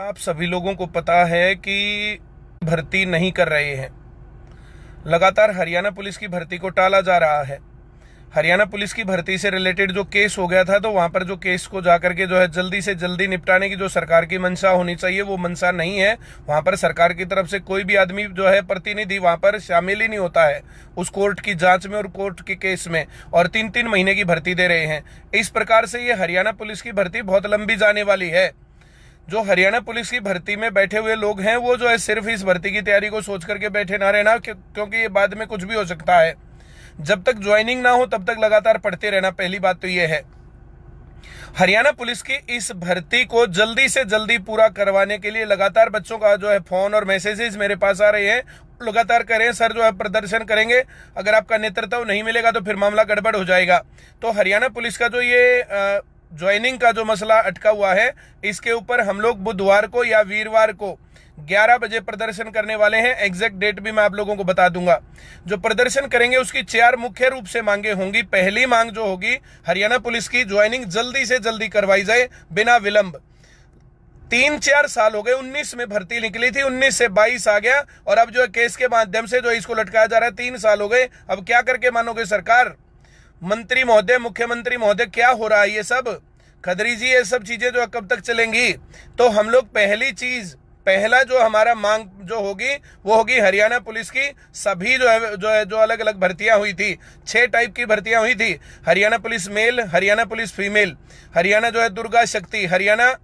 आप सभी लोगों को पता है कि भर्ती नहीं कर रहे हैं लगातार हरियाणा पुलिस की भर्ती को टाला जा रहा है हरियाणा पुलिस की भर्ती से रिलेटेड जो केस हो गया था तो वहां पर जो केस को जाकर के जो है जल्दी से जल्दी निपटाने की जो सरकार की मंशा होनी चाहिए वो मंशा नहीं है वहां पर सरकार की तरफ से कोई भी आदमी जो है प्रतिनिधि वहां पर शामिल ही नहीं होता है उस कोर्ट की जांच में और कोर्ट के केस में और तीन तीन महीने की भर्ती दे रहे हैं इस प्रकार से ये हरियाणा पुलिस की भर्ती बहुत लंबी जाने वाली है जो हरियाणा पुलिस की भर्ती में बैठे हुए लोग हैं वो जो है सिर्फ इस भर्ती की तैयारी को सोच करके बैठे ना रहना क्योंकि ये बाद में कुछ भी हो सकता है जब तक ज्वाइनिंग ना हो तब तक लगातार पढ़ते रहना पहली बात तो ये है हरियाणा पुलिस की इस भर्ती को जल्दी से जल्दी पूरा करवाने के लिए लगातार बच्चों का जो है फोन और मैसेजेस मेरे पास आ रहे हैं लगातार करें सर जो है प्रदर्शन करेंगे अगर आपका नेतृत्व नहीं मिलेगा तो फिर मामला गड़बड़ हो जाएगा तो हरियाणा पुलिस का जो ये आ, ज्वाइनिंग का जो मसला अटका हुआ है इसके ऊपर हम लोग बुधवार को या वीरवार को 11 बजे प्रदर्शन करने वाले हैं एग्जैक्ट डेट भी मैं आप लोगों को बता दूंगा जो प्रदर्शन करेंगे उसकी चार मुख्य रूप से मांगे होंगी पहली मांग जो होगी हरियाणा पुलिस की ज्वाइनिंग जल्दी से जल्दी करवाई जाए बिना विलंब तीन चार साल हो गए 19 में भर्ती निकली थी 19 से 22 आ गया और अब जो केस के माध्यम से जो इसको लटकाया जा रहा है तीन साल हो गए अब क्या करके मानोगे सरकार मंत्री महोदय मुख्यमंत्री महोदय क्या हो रहा है ये सब खदरी जी ये सब चीजें जो कब तक चलेंगी तो हम लोग पहली चीज पहला जो हमारा मांग जो होगी वो होगी हरियाणा पुलिस की सभी जो है जो है जो अलग अलग भर्तियां हुई थी छह टाइप की भर्तियां हुई थी Haryana police male Haryana police female Haryana जो है दुर्गा शक्ति हरियाणा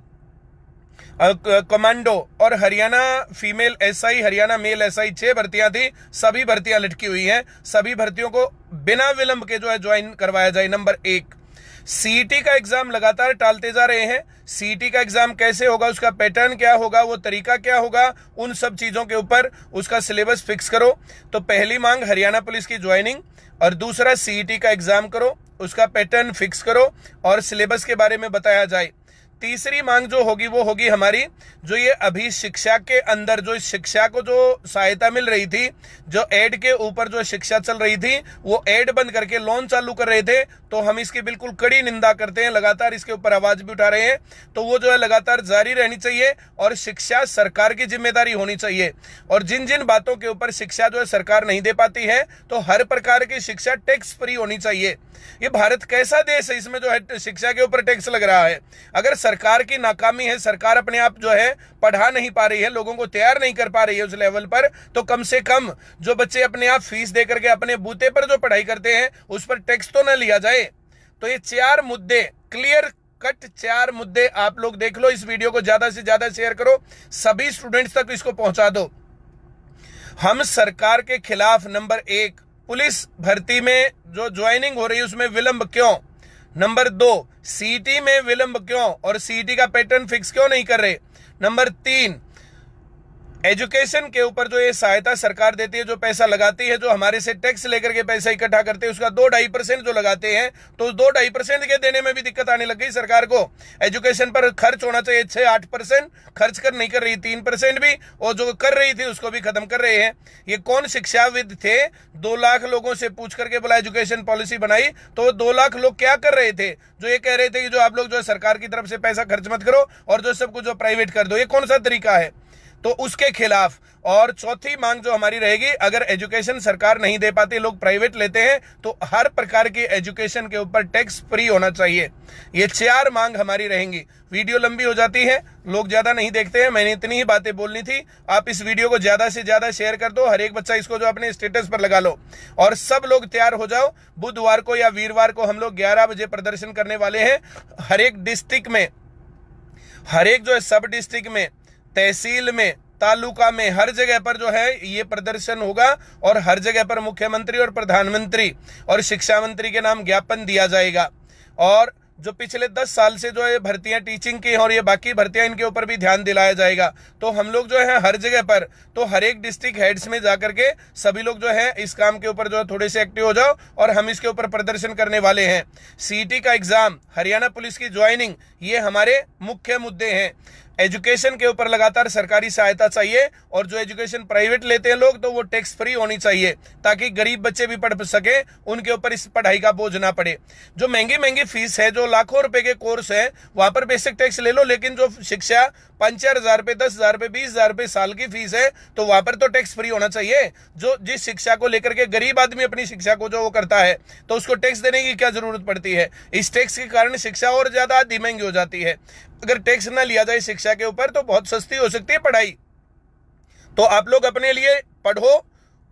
कमांडो और Haryana female SI Haryana male SI छह भर्तियां थी सभी भर्तियां लटकी हुई हैं सभी भर्तियों को बिना विलंब के जो है ज्वाइन करवाया जाए नंबर एक सीटी e का एग्जाम लगातार टालते जा रहे हैं सीटी e का एग्जाम कैसे होगा उसका पैटर्न क्या होगा वो तरीका क्या होगा उन सब चीजों के ऊपर उसका सिलेबस फिक्स करो तो पहली मांग हरियाणा पुलिस की ज्वाइनिंग और दूसरा सीईटी e का एग्जाम करो उसका पैटर्न फिक्स करो और सिलेबस के बारे में बताया जाए तीसरी मांग जो होगी वो होगी हमारी जो ये अभी शिक्षा के अंदर जो शिक्षा को जो सहायता मिल रही थी जो एड के ऊपर जो शिक्षा चल रही थी वो एड बंद करके लोन चालू कर रहे थे तो हम इसकी बिल्कुल कड़ी निंदा करते हैं लगातार इसके ऊपर आवाज भी उठा रहे हैं तो वो जो है लगातार जारी रहनी चाहिए और शिक्षा सरकार की जिम्मेदारी होनी चाहिए और जिन जिन बातों के ऊपर शिक्षा जो है सरकार नहीं दे पाती है तो हर प्रकार की शिक्षा टैक्स फ्री होनी चाहिए ये भारत कैसा देश है इसमें जो है शिक्षा के ऊपर टैक्स लग रहा है अगर सरकार की नाकामी है सरकार अपने आप जो है पढ़ा नहीं पा रही है लोगों को तैयार नहीं कर पा रही है उस लेवल पर तो कम से कम जो बच्चे अपने आप फीस देकर के अपने बूते पर जो पढ़ाई करते हैं उस पर टैक्स तो ना लिया जाए तो ये चार मुद्दे क्लियर कट चार मुद्दे आप लोग देख लो इस वीडियो को ज्यादा से ज्यादा शेयर करो सभी स्टूडेंट्स तक इसको पहुंचा दो हम सरकार के खिलाफ नंबर एक पुलिस भर्ती में जो ज्वाइनिंग हो रही है उसमें विलंब क्यों नंबर दो सीटी में विलंब क्यों और सीटी का पैटर्न फिक्स क्यों नहीं कर रहे नंबर तीन एजुकेशन के ऊपर जो ये सहायता सरकार देती है जो पैसा लगाती है जो हमारे से टैक्स लेकर के पैसा इकट्ठा करते हैं उसका दो ढाई परसेंट जो लगाते हैं तो दो ढाई परसेंट के देने में भी दिक्कत आने लग गई सरकार को एजुकेशन पर खर्च होना चाहिए छह आठ परसेंट खर्च कर नहीं कर रही तीन परसेंट भी और जो कर रही थी उसको भी खत्म कर रहे हैं ये कौन शिक्षाविद थे दो लाख लोगों से पूछ करके बोला एजुकेशन पॉलिसी बनाई तो दो लाख लोग क्या कर रहे थे जो ये कह रहे थे कि जो आप लोग जो सरकार की तरफ से पैसा खर्च मत करो और जो सब कुछ जो प्राइवेट कर दो ये कौन सा तरीका है तो उसके खिलाफ और चौथी मांग जो हमारी रहेगी अगर एजुकेशन सरकार नहीं दे पाती लोग प्राइवेट लेते हैं तो हर प्रकार की एजुकेशन के ऊपर टैक्स फ्री होना चाहिए ये चार मांग हमारी रहेंगी वीडियो लंबी हो जाती है लोग ज्यादा नहीं देखते हैं मैंने इतनी ही बातें बोलनी थी आप इस वीडियो को ज्यादा से ज्यादा शेयर कर दो हर एक बच्चा इसको जो अपने स्टेटस पर लगा लो और सब लोग तैयार हो जाओ बुधवार को या वीरवार को हम लोग ग्यारह बजे प्रदर्शन करने वाले हैं हर एक डिस्ट्रिक्ट में हर एक जो है सब डिस्ट्रिक्ट में तहसील में तालुका में हर जगह पर जो है ये प्रदर्शन होगा और हर जगह पर मुख्यमंत्री और प्रधानमंत्री और शिक्षा मंत्री के नाम ज्ञापन दिया जाएगा और जो पिछले दस साल से जो है भर्तियां टीचिंग की और ये बाकी भर्तियां इनके ऊपर भी ध्यान दिलाया जाएगा तो हम लोग जो है हर जगह पर तो हर एक डिस्ट्रिक्ट हेड्स में जाकर के सभी लोग जो है इस काम के ऊपर जो है थोड़े से एक्टिव हो जाओ और हम इसके ऊपर प्रदर्शन करने वाले हैं सीटी का एग्जाम हरियाणा पुलिस की ज्वाइनिंग ये हमारे मुख्य मुद्दे हैं एजुकेशन के ऊपर लगातार सरकारी सहायता चाहिए और जो एजुकेशन प्राइवेट लेते हैं लोग तो वो टैक्स फ्री होनी चाहिए ताकि गरीब बच्चे भी पढ़ सके उनके ऊपर इस पढ़ाई का बोझ ना पड़े जो महंगी महंगी फीस है जो लाखों रुपए के कोर्स है वहां पर बेसिक टैक्स ले लो लेकिन जो शिक्षा पांच चार हजार रुपए दस हजार रुपए बीस हजार रुपए साल की फीस है तो वहां पर तो टैक्स फ्री होना चाहिए जो जिस शिक्षा को लेकर के गरीब आदमी अपनी शिक्षा को जो वो करता है तो उसको टैक्स देने की क्या जरूरत पड़ती है इस टैक्स के कारण शिक्षा और ज्यादा आधी महंगी हो जाती है अगर टैक्स ना लिया जाए शिक्षा के ऊपर तो बहुत सस्ती हो सकती है पढ़ाई तो आप लोग अपने लिए पढ़ो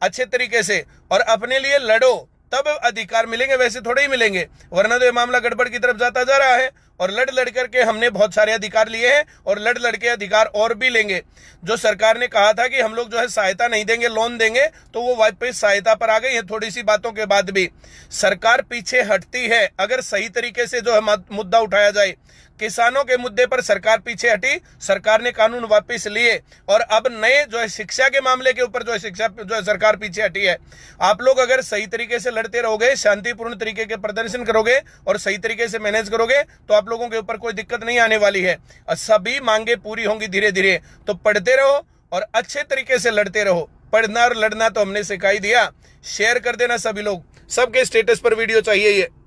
अच्छे तरीके से और अपने लिए लड़ो तब अधिकार मिलेंगे वैसे थोड़े ही मिलेंगे वरना तो ये मामला गड़बड़ की तरफ जाता जा रहा है और लड़ लड़ करके हमने बहुत सारे अधिकार लिए हैं और लड़ लड़ के अधिकार और भी लेंगे जो सरकार ने कहा था कि हम लोग जो है सहायता नहीं देंगे लोन देंगे तो वो वापस सहायता पर आ गई है थोड़ी सी बातों के बाद भी सरकार पीछे हटती है अगर सही तरीके से जो है मुद्दा उठाया जाए किसानों के मुद्दे पर सरकार पीछे हटी सरकार ने कानून वापस लिए और अब नए जो है शिक्षा के मामले के ऊपर जो है शिक्षा जो है सरकार पीछे हटी है आप लोग अगर सही तरीके से लड़ते रहोगे शांतिपूर्ण तरीके के प्रदर्शन करोगे और सही तरीके से मैनेज करोगे तो आप लोगों के ऊपर कोई दिक्कत नहीं आने वाली है और सभी मांगे पूरी होंगी धीरे धीरे तो पढ़ते रहो और अच्छे तरीके से लड़ते रहो पढ़ना और लड़ना तो हमने सिखाई दिया शेयर कर देना सभी लोग सबके स्टेटस पर वीडियो चाहिए ये